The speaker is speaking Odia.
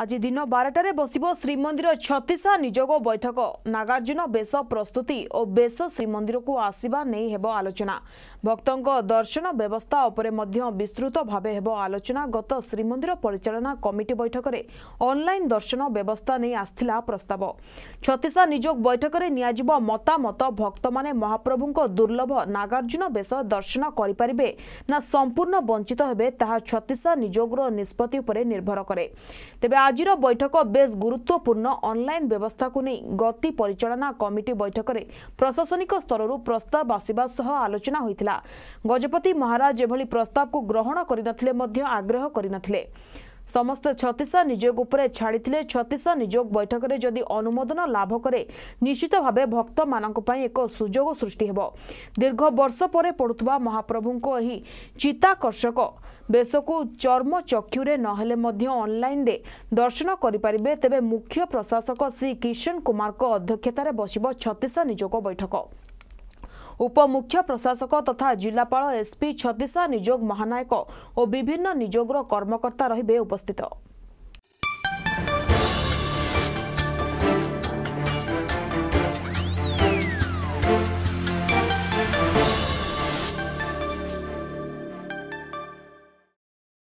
আজি দিন বারটার বসব শ্রীমন্দির ছতিশা নিযোগ বৈঠক নাগার্জুন বেশ প্রস্তুতি ও বেশ শ্রীমন্দিরক আসবা নেই হব আলোচনা ভক্তঙ্ক দর্শন ব্যবস্থা উপরে মধ্য বিস্তৃত ভাবে হব আলোচনা গত শ্রীমন্দির পরিচালনা কমিটি বৈঠকরে অনলাইন দর্শন ব্যবস্থা নেই আসছিলা প্রস্তাব ছতিশা নিযোগ বৈঠকরে নিয়াযিব মতামত ভক্তমানে মহাপ্রভুঙ্ক দুর্লভ নাগার্জুন বেশ দর্শন করিপারিবে না সম্পূর্ণ বঞ্চিত হবে তাহা ছতিশা নিযোগর নিষ্পতি উপরে নির্ভর করে তেবে ଆଜିର ବୈଠକ ବେଶ୍ ଗୁରୁତ୍ୱପୂର୍ଣ୍ଣ ଅନ୍ଲାଇନ୍ ବ୍ୟବସ୍ଥାକୁ ନେଇ ଗତି ପରିଚାଳନା କମିଟି ବୈଠକରେ ପ୍ରଶାସନିକ ସ୍ତରରୁ ପ୍ରସ୍ତାବ ଆସିବା ସହ ଆଲୋଚନା ହୋଇଥିଲା ଗଜପତି ମହାରାଜ ଏଭଳି ପ୍ରସ୍ତାବକୁ ଗ୍ରହଣ କରିନଥିଲେ ମଧ୍ୟ ଆଗ୍ରହ କରିନଥିଲେ ସମସ୍ତ ଛତିଶ ନିଯୋଗ ଉପରେ ଛାଡ଼ିଥିଲେ ଛତିଶ ନିଯୋଗ ବୈଠକରେ ଯଦି ଅନୁମୋଦନ ଲାଭ କରେ ନିଶ୍ଚିତ ଭାବେ ଭକ୍ତମାନଙ୍କ ପାଇଁ ଏକ ସୁଯୋଗ ସୃଷ୍ଟି ହେବ ଦୀର୍ଘ ବର୍ଷ ପରେ ପଡ଼ୁଥିବା ମହାପ୍ରଭୁଙ୍କ ଏହି ଚିତାକର୍ଷକ ବେଶକୁ ଚର୍ମ ଚକ୍ଷୁରେ ନହେଲେ ମଧ୍ୟ ଅନ୍ଲାଇନ୍ରେ ଦର୍ଶନ କରିପାରିବେ ତେବେ ମୁଖ୍ୟ ପ୍ରଶାସକ ଶ୍ରୀ କିଷନ କୁମାରଙ୍କ ଅଧ୍ୟକ୍ଷତାରେ ବସିବ ଛତିଶ ନିଯୋଗ ବୈଠକ ଉପମୁଖ୍ୟ ପ୍ରଶାସକ ତଥା ଜିଲ୍ଲାପାଳ ଏସ୍ପି ଛତିଶା ନିଯୋଗ ମହାନାୟକ ଓ ବିଭିନ୍ନ ନିଯୋଗର କର୍ମକର୍ତ୍ତା ରହିବେ ଉପସ୍ଥିତ